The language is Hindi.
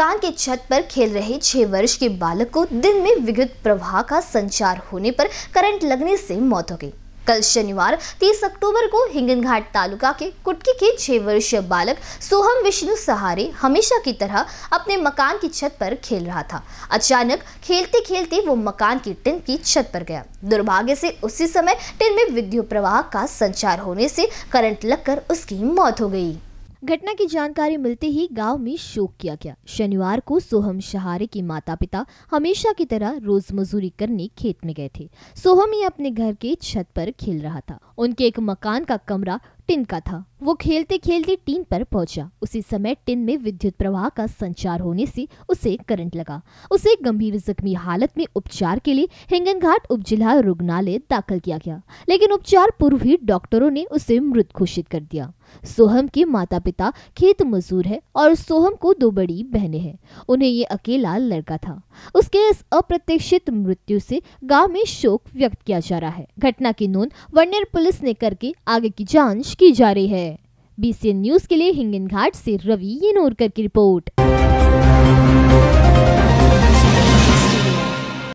मकान के छत पर खेल रहे छह वर्ष के बालक को दिन में विद्युत प्रवाह का संचार होने पर करंट लगने से मौत हो गई कल शनिवार 30 अक्टूबर को हिंगनघाट तालुका के कुटकी के छह वर्षीय बालक सोहम विष्णु सहारे हमेशा की तरह अपने मकान की छत पर खेल रहा था अचानक खेलते खेलते वो मकान की टिन की छत पर गया दुर्भाग्य से उसी समय टिन में विद्युत प्रवाह का संचार होने से करंट लगकर उसकी मौत हो गई घटना की जानकारी मिलते ही गांव में शोक किया गया शनिवार को सोहम शहारे के माता पिता हमेशा की तरह रोज मजदूरी करने खेत में गए थे सोहम ही अपने घर के छत पर खेल रहा था उनके एक मकान का कमरा टिन का था वो खेलते खेलते टीन पर पहुंचा उसी समय टिन में विद्युत प्रवाह का संचार होने से उसे करंट लगा उसे गंभीर जख्मी हालत में उपचार के लिए हिंगन घाट उप जिला रुग्णालय दाखिल किया गया लेकिन उपचार पूर्व ही डॉक्टरों ने उसे मृत घोषित कर दिया सोहम के माता पिता खेत मजदूर है और सोहम को दो बड़ी बहनें हैं उन्हें ये अकेला लड़का था उसके इस अप्रत्याशित मृत्यु से गांव में शोक व्यक्त किया जा रहा है घटना की नोन वर्नियर पुलिस ने करके आगे की जांच की जा रही है बीसीएन न्यूज के लिए हिंगन घाट से रवि येनोरकर की रिपोर्ट